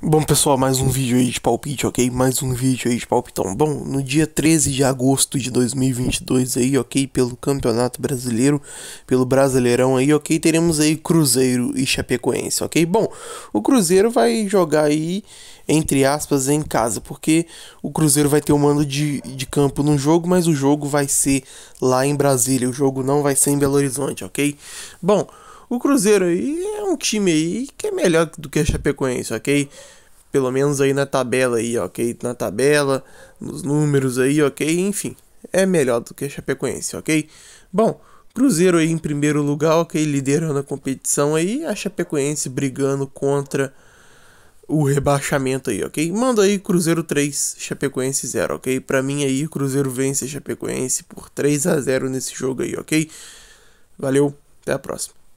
Bom pessoal, mais um vídeo aí de palpite, ok? Mais um vídeo aí de palpitão. Bom, no dia 13 de agosto de 2022 aí, ok? Pelo Campeonato Brasileiro, pelo Brasileirão aí, ok? Teremos aí Cruzeiro e Chapecoense, ok? Bom, o Cruzeiro vai jogar aí, entre aspas, em casa, porque o Cruzeiro vai ter o um mando de, de campo no jogo, mas o jogo vai ser lá em Brasília, o jogo não vai ser em Belo Horizonte, ok? Bom... O Cruzeiro aí é um time aí que é melhor do que a Chapecoense, ok? Pelo menos aí na tabela aí, ok? Na tabela, nos números aí, ok? Enfim, é melhor do que a Chapecoense, ok? Bom, Cruzeiro aí em primeiro lugar, ok? Liderando a competição aí, a Chapecoense brigando contra o rebaixamento aí, ok? Manda aí Cruzeiro 3, Chapecoense 0, ok? Pra mim aí, Cruzeiro vence a Chapecoense por 3 a 0 nesse jogo aí, ok? Valeu, até a próxima.